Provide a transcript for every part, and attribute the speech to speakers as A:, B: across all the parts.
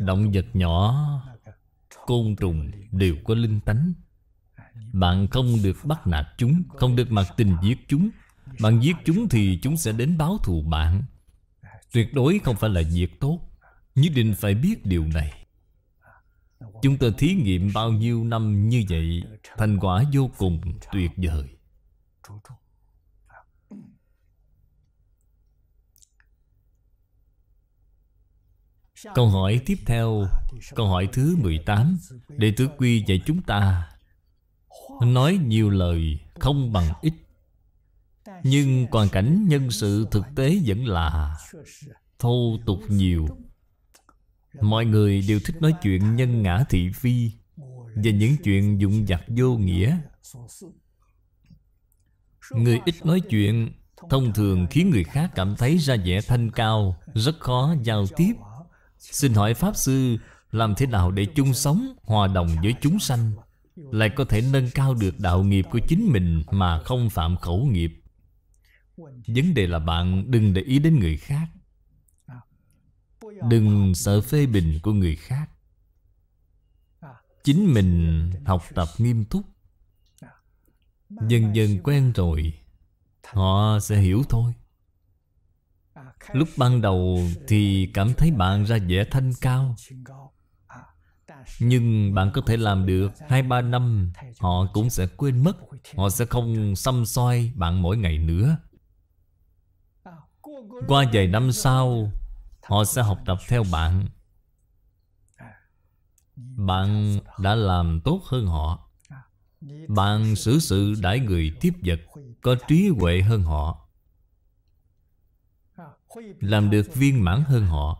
A: Động vật nhỏ Côn trùng đều có linh tánh Bạn không được bắt nạt chúng Không được mặc tình giết chúng Bạn giết chúng thì chúng sẽ đến báo thù bạn Tuyệt đối không phải là việc tốt Nhất định phải biết điều này Chúng ta thí nghiệm bao nhiêu năm như vậy Thành quả vô cùng tuyệt vời Câu hỏi tiếp theo Câu hỏi thứ 18 Đệ tử Quy dạy chúng ta Nói nhiều lời không bằng ít Nhưng hoàn cảnh nhân sự thực tế vẫn là Thô tục nhiều Mọi người đều thích nói chuyện nhân ngã thị phi Và những chuyện dụng vặt vô nghĩa Người ít nói chuyện Thông thường khiến người khác cảm thấy ra vẻ thanh cao Rất khó giao tiếp Xin hỏi Pháp Sư Làm thế nào để chung sống Hòa đồng với chúng sanh Lại có thể nâng cao được đạo nghiệp của chính mình Mà không phạm khẩu nghiệp Vấn đề là bạn đừng để ý đến người khác Đừng sợ phê bình của người khác Chính mình học tập nghiêm túc Dần dần quen rồi Họ sẽ hiểu thôi Lúc ban đầu thì cảm thấy bạn ra vẻ thanh cao Nhưng bạn có thể làm được hai ba năm Họ cũng sẽ quên mất Họ sẽ không xăm soi bạn mỗi ngày nữa Qua vài năm sau Họ sẽ học tập theo bạn Bạn đã làm tốt hơn họ Bạn xử sự đãi người tiếp vật Có trí huệ hơn họ làm được viên mãn hơn họ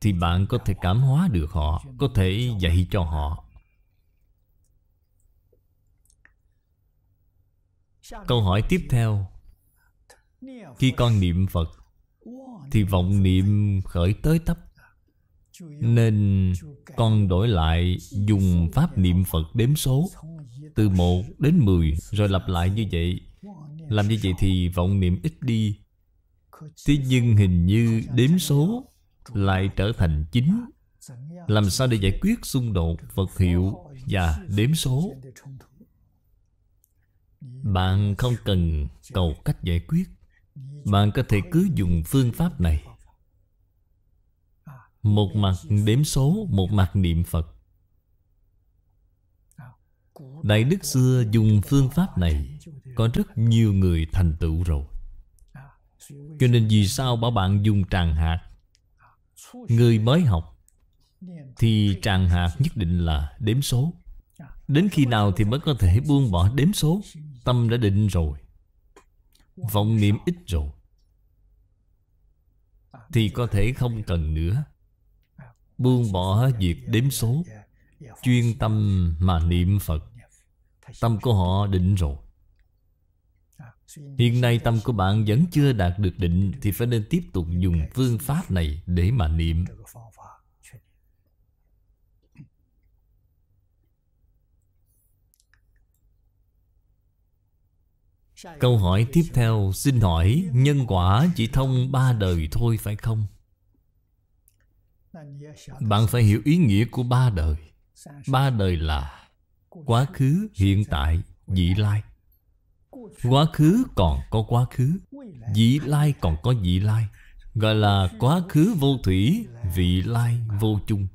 A: thì bạn có thể cảm hóa được họ có thể dạy cho họ câu hỏi tiếp theo khi con niệm phật thì vọng niệm khởi tới tấp nên con đổi lại dùng pháp niệm Phật đếm số Từ một đến mười Rồi lặp lại như vậy Làm như vậy thì vọng niệm ít đi thế nhưng hình như đếm số lại trở thành chính Làm sao để giải quyết xung đột Phật hiệu và đếm số Bạn không cần cầu cách giải quyết Bạn có thể cứ dùng phương pháp này Một mặt đếm số, một mặt niệm Phật Đại Đức xưa dùng phương pháp này Có rất nhiều người thành tựu rồi cho nên vì sao bảo bạn dùng tràng hạt Người mới học Thì tràng hạt nhất định là đếm số Đến khi nào thì mới có thể buông bỏ đếm số Tâm đã định rồi Vọng niệm ít rồi Thì có thể không cần nữa Buông bỏ việc đếm số Chuyên tâm mà niệm Phật Tâm của họ định rồi Hiện nay tâm của bạn vẫn chưa đạt được định Thì phải nên tiếp tục dùng phương pháp này để mà niệm Câu hỏi tiếp theo xin hỏi Nhân quả chỉ thông ba đời thôi phải không? Bạn phải hiểu ý nghĩa của ba đời Ba đời là Quá khứ, hiện tại, vị lai Quá khứ còn có quá khứ Vị lai còn có vị lai Gọi là quá khứ vô thủy Vị lai vô chung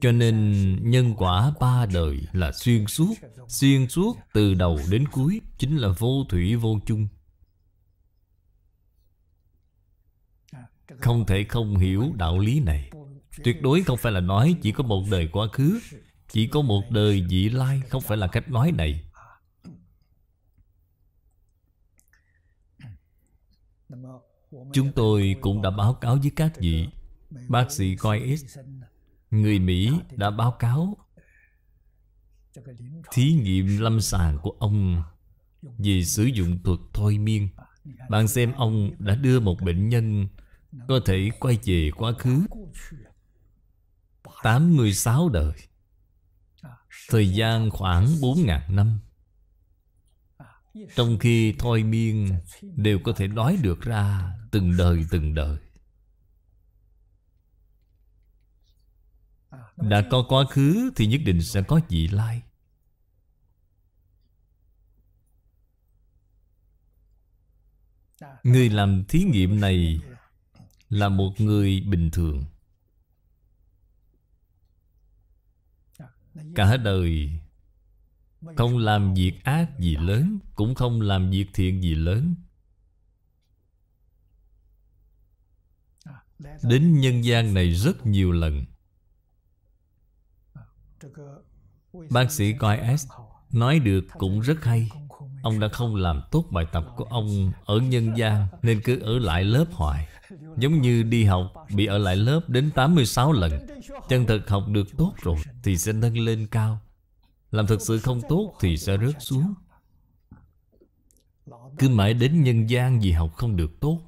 A: Cho nên nhân quả ba đời là xuyên suốt Xuyên suốt từ đầu đến cuối Chính là vô thủy vô chung Không thể không hiểu đạo lý này Tuyệt đối không phải là nói chỉ có một đời quá khứ chỉ có một đời vị lai Không phải là cách nói này Chúng tôi cũng đã báo cáo với các vị Bác sĩ Coix Người Mỹ đã báo cáo Thí nghiệm lâm sàng của ông Vì sử dụng thuật thôi miên Bạn xem ông đã đưa một bệnh nhân Có thể quay về quá khứ 86 đời Thời gian khoảng 4.000 năm Trong khi thôi miên Đều có thể nói được ra Từng đời từng đời Đã có quá khứ Thì nhất định sẽ có vị lai Người làm thí nghiệm này Là một người bình thường Cả đời Không làm việc ác gì lớn Cũng không làm việc thiện gì lớn à, Đến nhân gian này rất nhiều lần ờ, Bác sĩ Coi S Nói được cũng rất hay Ông đã không làm tốt bài tập của ông Ở nhân gian Nên cứ ở lại lớp hoài Giống như đi học Bị ở lại lớp đến 86 lần Chân thực học được tốt rồi Thì sẽ nâng lên cao Làm thực sự không tốt thì sẽ rớt xuống Cứ mãi đến nhân gian vì học không được tốt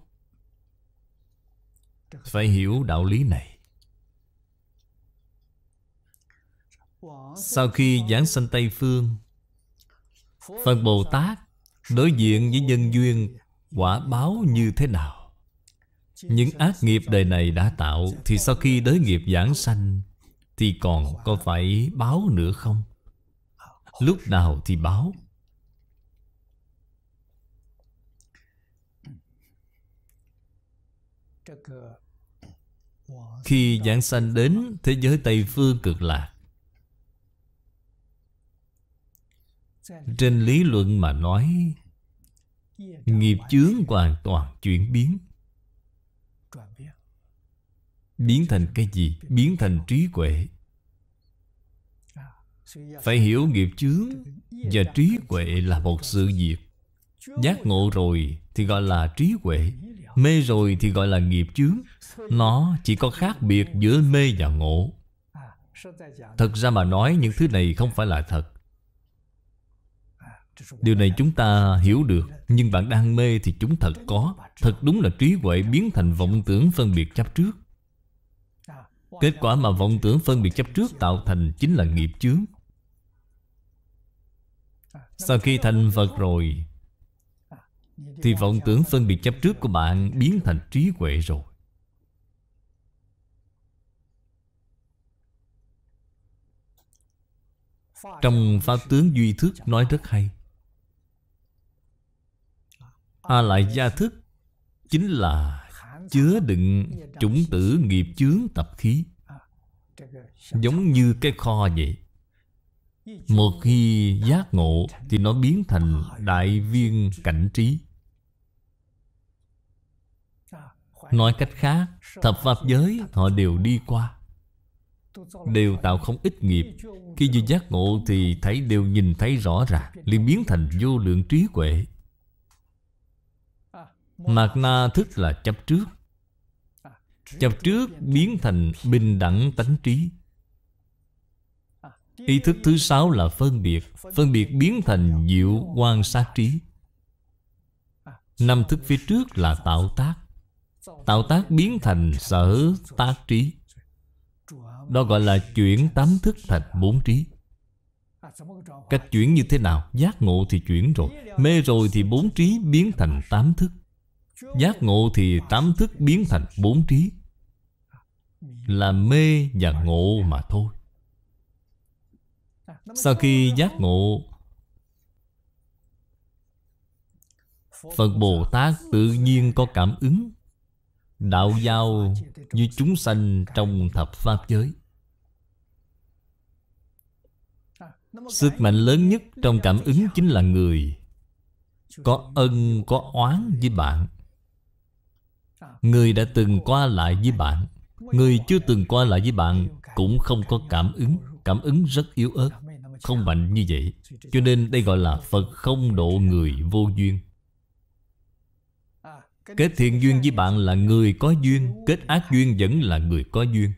A: Phải hiểu đạo lý này Sau khi giảng sanh Tây Phương Phật Bồ Tát đối diện với nhân duyên quả báo như thế nào những ác nghiệp đời này đã tạo thì sau khi đới nghiệp giảng sanh thì còn có phải báo nữa không lúc nào thì báo khi giảng sanh đến thế giới tây phương cực lạc trên lý luận mà nói nghiệp chướng hoàn toàn chuyển biến biến thành cái gì biến thành trí huệ à, phải hiểu nghiệp chướng và trí huệ là một sự việc giác ngộ rồi thì gọi là trí huệ mê rồi thì gọi là nghiệp chướng nó chỉ có khác biệt giữa mê và ngộ à, thật ra mà nói những thứ này không phải là thật Điều này chúng ta hiểu được Nhưng bạn đang mê thì chúng thật có Thật đúng là trí huệ biến thành vọng tưởng phân biệt chấp trước Kết quả mà vọng tưởng phân biệt chấp trước tạo thành chính là nghiệp chướng Sau khi thành Phật rồi Thì vọng tưởng phân biệt chấp trước của bạn biến thành trí huệ rồi Trong Pháp tướng Duy Thức nói rất hay A lại gia thức Chính là chứa đựng chủng tử nghiệp chướng tập khí Giống như cái kho vậy Một khi giác ngộ Thì nó biến thành đại viên cảnh trí Nói cách khác Thập Pháp giới họ đều đi qua Đều tạo không ít nghiệp Khi vừa giác ngộ thì thấy đều nhìn thấy rõ ràng liền biến thành vô lượng trí huệ mạt Na thức là chấp trước Chấp trước biến thành bình đẳng tánh trí Ý thức thứ sáu là phân biệt Phân biệt biến thành diệu quan sát trí Năm thức phía trước là tạo tác Tạo tác biến thành sở tác trí Đó gọi là chuyển tám thức thành bốn trí Cách chuyển như thế nào? Giác ngộ thì chuyển rồi Mê rồi thì bốn trí biến thành tám thức Giác ngộ thì tám thức biến thành bốn trí Là mê và ngộ mà thôi Sau khi giác ngộ Phật Bồ Tát tự nhiên có cảm ứng Đạo giao như chúng sanh trong thập pháp giới Sức mạnh lớn nhất trong cảm ứng chính là người Có ân, có oán với bạn Người đã từng qua lại với bạn Người chưa từng qua lại với bạn Cũng không có cảm ứng Cảm ứng rất yếu ớt Không mạnh như vậy Cho nên đây gọi là Phật không độ người vô duyên Kết thiện duyên với bạn là người có duyên Kết ác duyên vẫn là người có duyên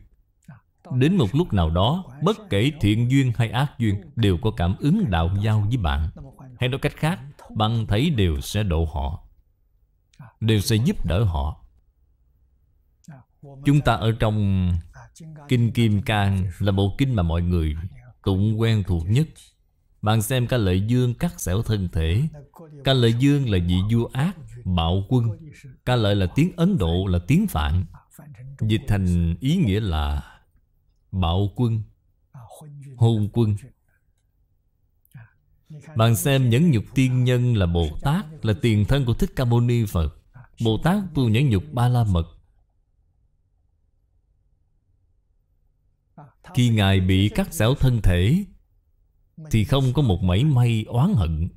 A: Đến một lúc nào đó Bất kể thiện duyên hay ác duyên Đều có cảm ứng đạo giao với bạn Hay nói cách khác Bạn thấy đều sẽ độ họ Đều sẽ giúp đỡ họ Chúng ta ở trong Kinh Kim Cang Là bộ kinh mà mọi người cũng quen thuộc nhất Bạn xem ca lợi dương cắt xẻo thân thể Ca lợi dương là vị vua ác Bạo quân Ca lợi là tiếng Ấn Độ là tiếng Phạn Dịch thành ý nghĩa là Bạo quân Hôn quân Bạn xem nhẫn nhục tiên nhân là Bồ Tát Là tiền thân của Thích Ca Mâu Ni Phật Bồ Tát tu nhẫn nhục ba la mật Khi Ngài bị cắt xảo thân thể Thì không có một mảy may oán hận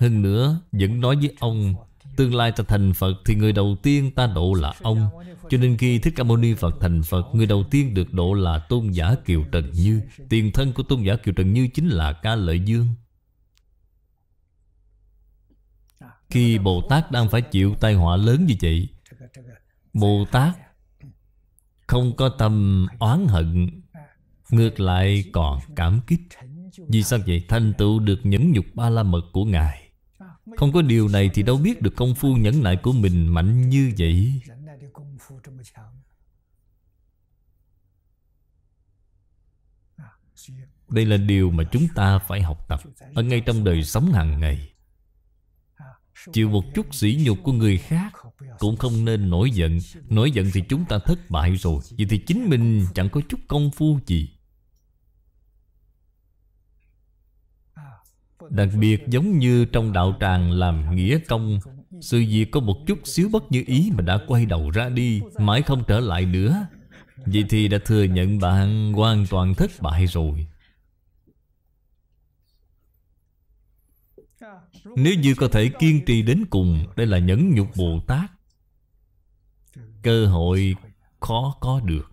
A: Hơn nữa Vẫn nói với ông Tương lai ta thành Phật Thì người đầu tiên ta độ là ông Cho nên khi Thích Ca Mâu Ni Phật thành Phật Người đầu tiên được độ là Tôn giả Kiều Trần Như Tiền thân của Tôn giả Kiều Trần Như Chính là Ca Lợi Dương Khi Bồ Tát đang phải chịu tai họa lớn như vậy Bồ Tát không có tâm oán hận Ngược lại còn cảm kích Vì sao vậy? Thành tựu được nhẫn nhục ba la mật của Ngài Không có điều này thì đâu biết được công phu nhẫn nại của mình mạnh như vậy Đây là điều mà chúng ta phải học tập Ở ngay trong đời sống hàng ngày chịu một chút sỉ nhục của người khác cũng không nên nổi giận nổi giận thì chúng ta thất bại rồi Vì thì chính mình chẳng có chút công phu gì đặc biệt giống như trong đạo tràng làm nghĩa công sự việc có một chút xíu bất như ý mà đã quay đầu ra đi mãi không trở lại nữa vậy thì đã thừa nhận bạn hoàn toàn thất bại rồi Nếu như có thể kiên trì đến cùng Đây là nhẫn nhục Bồ Tát Cơ hội khó có được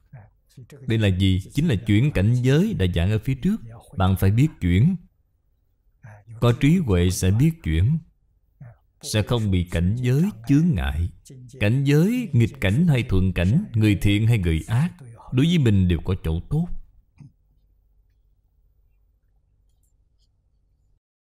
A: Đây là gì? Chính là chuyển cảnh giới đã giảng ở phía trước Bạn phải biết chuyển Có trí huệ sẽ biết chuyển sẽ không bị cảnh giới chướng ngại Cảnh giới, nghịch cảnh hay thuận cảnh Người thiện hay người ác Đối với mình đều có chỗ tốt